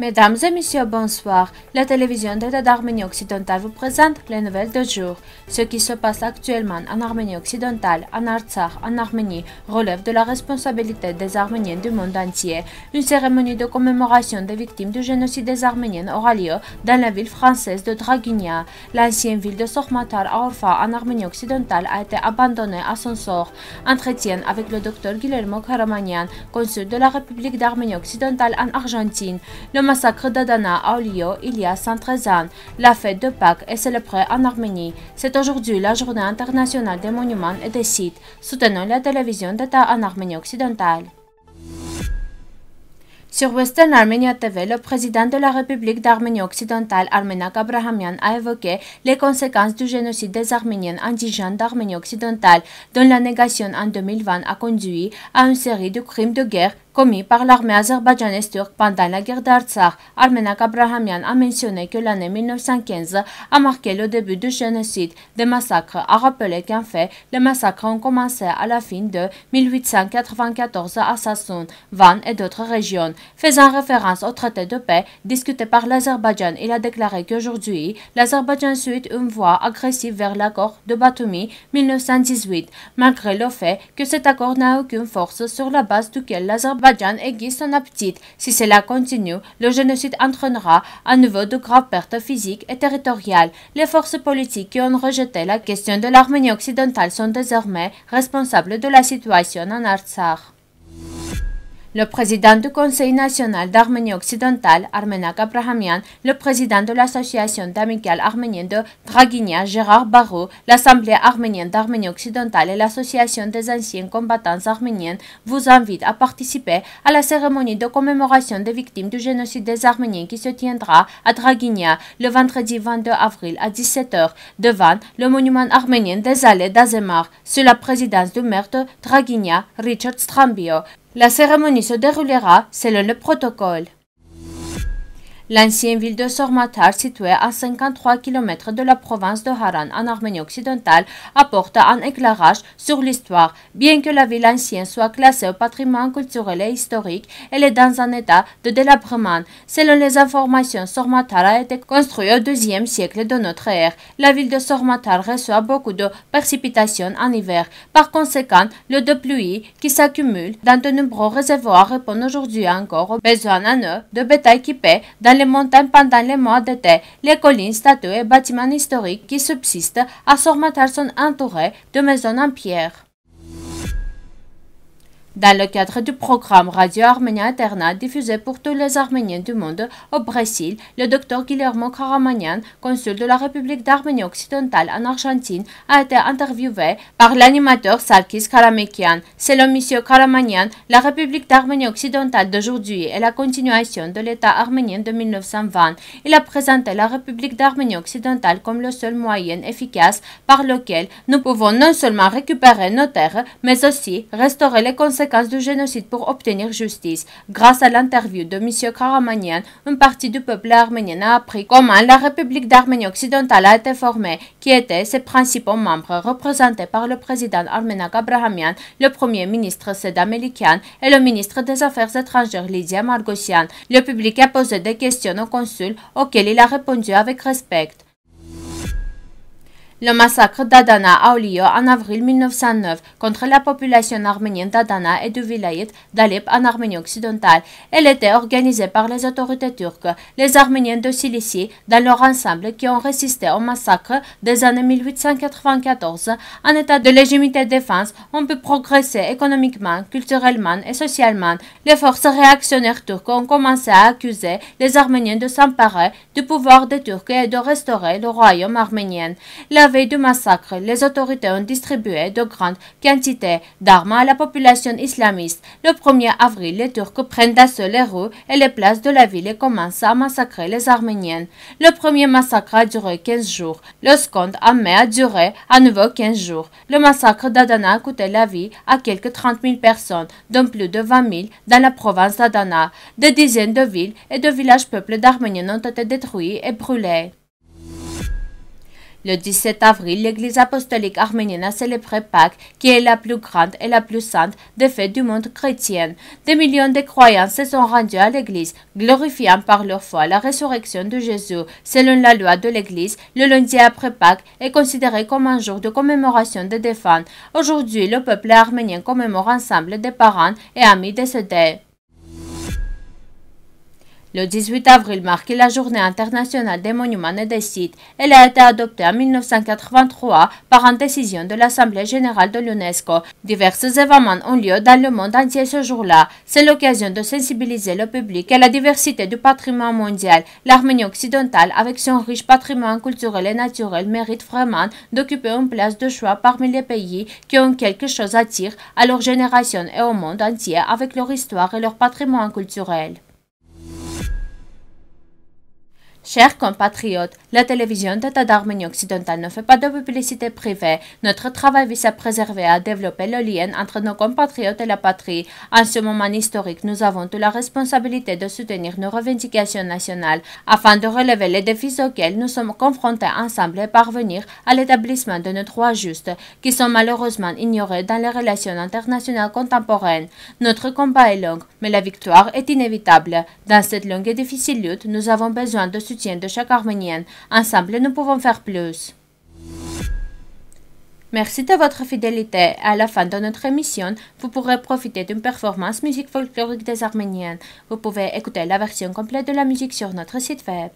Mesdames et messieurs, bonsoir. La télévision d'État d'Arménie occidentale vous présente les nouvelles de jour. Ce qui se passe actuellement en Arménie occidentale, en Artsakh, en Arménie, relève de la responsabilité des Arméniens du monde entier. Une cérémonie de commémoration des victimes du génocide des Arméniens aura lieu dans la ville française de Draguignan. L'ancienne ville de à Orfa, en Arménie occidentale a été abandonnée à son sort. Entretien avec le docteur Guillermo Karamanian, consul de la République d'Arménie occidentale en Argentine massacre d'Adana a eu il y a 113 ans. La fête de Pâques est célébrée en Arménie. C'est aujourd'hui la journée internationale des monuments et des sites, soutenant la télévision d'État en Arménie occidentale. Sur Western Armenia TV, le président de la République d'Arménie occidentale, Armenak Abrahamian, a évoqué les conséquences du génocide des Arméniens indigènes d'Arménie occidentale, dont la négation en 2020 a conduit à une série de crimes de guerre commis par l'armée azerbaïdjanaise turque pendant la guerre d'Artsakh, Armenak Abrahamian a mentionné que l'année 1915 a marqué le début du génocide des massacres, a rappelé qu'en fait, les massacres ont commencé à la fin de 1894 à Sassoun, Van et d'autres régions. Faisant référence au traité de paix discuté par l'Azerbaïdjan, il a déclaré qu'aujourd'hui, l'Azerbaïdjan suit une voie agressive vers l'accord de Batumi 1918, malgré le fait que cet accord n'a aucune force sur la base duquel l'Azerbaïdjan Badjan aiguise son appétit. Si cela continue, le génocide entraînera à nouveau de graves pertes physiques et territoriales. Les forces politiques qui ont rejeté la question de l'Arménie occidentale sont désormais responsables de la situation en Artsakh. Le président du Conseil national d'Arménie occidentale, Armenak Abrahamian, le président de l'Association d'amicales arménienne de Draguignan, Gérard barreau l'Assemblée arménienne d'Arménie occidentale et l'Association des anciens combattants arméniens vous invitent à participer à la cérémonie de commémoration des victimes du génocide des Arméniens qui se tiendra à Draguignan le vendredi 22 avril à 17h devant le monument arménien des allées d'Azemar sous la présidence du maire de Draguignan, Richard Strambio. La cérémonie se déroulera selon le protocole. L'ancienne ville de Sormatar, située à 53 km de la province de Haran en Arménie occidentale, apporte un éclairage sur l'histoire. Bien que la ville ancienne soit classée au patrimoine culturel et historique, elle est dans un état de délabrement. Selon les informations, Sormatar a été construite au IIe siècle de notre ère. La ville de Sormatar reçoit beaucoup de précipitations en hiver. Par conséquent, le de pluie qui s'accumule dans de nombreux réservoirs répond aujourd'hui encore aux besoins en de bétail qui dans les montagnes pendant les mois d'été, les collines, statues et bâtiments historiques qui subsistent à Sormatar sont entourés de maisons en pierre. Dans le cadre du programme Radio arménie Internat diffusé pour tous les Arméniens du monde au Brésil, le docteur Guillermo Karamanian, consul de la République d'Arménie occidentale en Argentine, a été interviewé par l'animateur Sarkis Karamekian. Selon M. Karamanian, la République d'Arménie occidentale d'aujourd'hui est la continuation de l'État arménien de 1920. Il a présenté la République d'Arménie occidentale comme le seul moyen efficace par lequel nous pouvons non seulement récupérer nos terres, mais aussi restaurer les conséquences conséquences du génocide pour obtenir justice. Grâce à l'interview de M. Karamanian, une partie du peuple arménien a appris comment la République d'Arménie occidentale a été formée, qui étaient ses principaux membres représentés par le président Armenak Abrahamian, le premier ministre Sedam Elikian et le ministre des Affaires étrangères Lydia Margosian. Le public a posé des questions au consul auxquelles il a répondu avec respect. Le massacre d'Adana a eu lieu en avril 1909 contre la population arménienne d'Adana et du vilayet d'Alep en Arménie occidentale. Elle était organisée par les autorités turques, les Arméniens de Cilicie dans leur ensemble qui ont résisté au massacre des années 1894. En état de légitimité défense, ont peut progresser économiquement, culturellement et socialement. Les forces réactionnaires turques ont commencé à accuser les Arméniens de s'emparer du pouvoir des Turcs et de restaurer le royaume arménien la veille du massacre, les autorités ont distribué de grandes quantités d'armes à la population islamiste. Le 1er avril, les Turcs prennent d'assaut les rues et les places de la ville et commencent à massacrer les Arméniennes. Le premier massacre a duré 15 jours. Le second, en mai, a duré à nouveau 15 jours. Le massacre d'Adana a coûté la vie à quelques 30 000 personnes, dont plus de 20 000 dans la province d'Adana. Des dizaines de villes et de villages peuplés d'Arméniennes ont été détruits et brûlés. Le 17 avril, l'Église apostolique arménienne a célébré Pâques, qui est la plus grande et la plus sainte des fêtes du monde chrétien. Des millions de croyants se sont rendus à l'Église, glorifiant par leur foi la résurrection de Jésus. Selon la loi de l'Église, le lundi après Pâques est considéré comme un jour de commémoration des défunts. Aujourd'hui, le peuple arménien commémore ensemble des parents et amis décédés. Le 18 avril marque la journée internationale des monuments et des sites. Elle a été adoptée en 1983 par une décision de l'Assemblée générale de l'UNESCO. Divers événements ont lieu dans le monde entier ce jour-là. C'est l'occasion de sensibiliser le public à la diversité du patrimoine mondial. L'Arménie occidentale, avec son riche patrimoine culturel et naturel, mérite vraiment d'occuper une place de choix parmi les pays qui ont quelque chose à dire à leur génération et au monde entier avec leur histoire et leur patrimoine culturel. Chers compatriotes, la télévision d'État d'Arménie occidentale ne fait pas de publicité privée. Notre travail vise à préserver et à développer le lien entre nos compatriotes et la patrie. En ce moment historique, nous avons toute la responsabilité de soutenir nos revendications nationales afin de relever les défis auxquels nous sommes confrontés ensemble et parvenir à l'établissement de nos droits justes, qui sont malheureusement ignorés dans les relations internationales contemporaines. Notre combat est long, mais la victoire est inévitable. Dans cette longue et difficile lutte, nous avons besoin de de chaque Arménienne. Ensemble, nous pouvons faire plus. Merci de votre fidélité. À la fin de notre émission, vous pourrez profiter d'une performance musique folklorique des Arméniennes. Vous pouvez écouter la version complète de la musique sur notre site web.